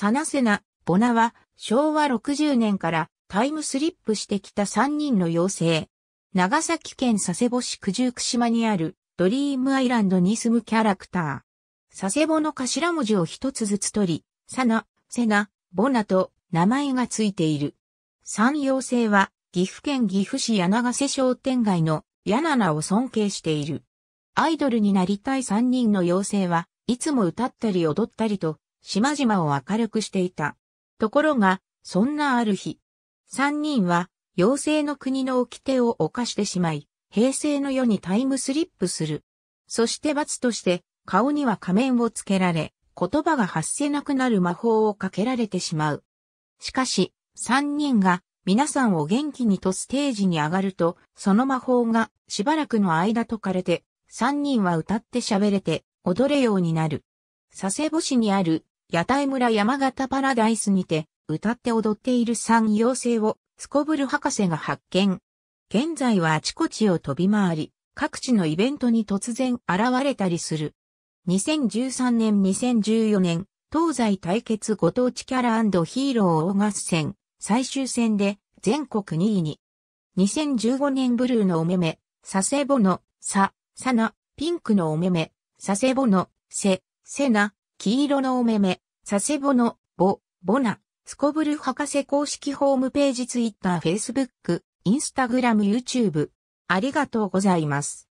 サナセナ、ボナは昭和60年からタイムスリップしてきた3人の妖精。長崎県佐世保市九十九島にあるドリームアイランドに住むキャラクター。佐世保の頭文字を一つずつ取り、サナ、セナ、ボナと名前がついている。三妖精は岐阜県岐阜市柳瀬商店街のヤナナを尊敬している。アイドルになりたい三人の妖精は、いつも歌ったり踊ったりと島々を明るくしていた。ところが、そんなある日、三人は、妖精の国の掟を犯してしまい、平成の世にタイムスリップする。そして罰として、顔には仮面をつけられ、言葉が発せなくなる魔法をかけられてしまう。しかし、三人が皆さんを元気にとステージに上がると、その魔法がしばらくの間解かれて、三人は歌って喋れて、踊れようになる。佐世保市にある屋台村山形パラダイスにて、歌って踊っている三妖精を、すこぶる博士が発見。現在はあちこちを飛び回り、各地のイベントに突然現れたりする。2013年2014年、東西対決ご当地キャラヒーロー大合戦、最終戦で全国2位に。2015年ブルーのおめめ、佐世保の、さ、さな、ピンクのおめめ、佐世保の、せ、せな、黄色のお目目、佐世保の、ボ、ぼナ、スコブル博士公式ホームページツイッター、フェイスブック、インスタグラム、YouTube。ありがとうございます。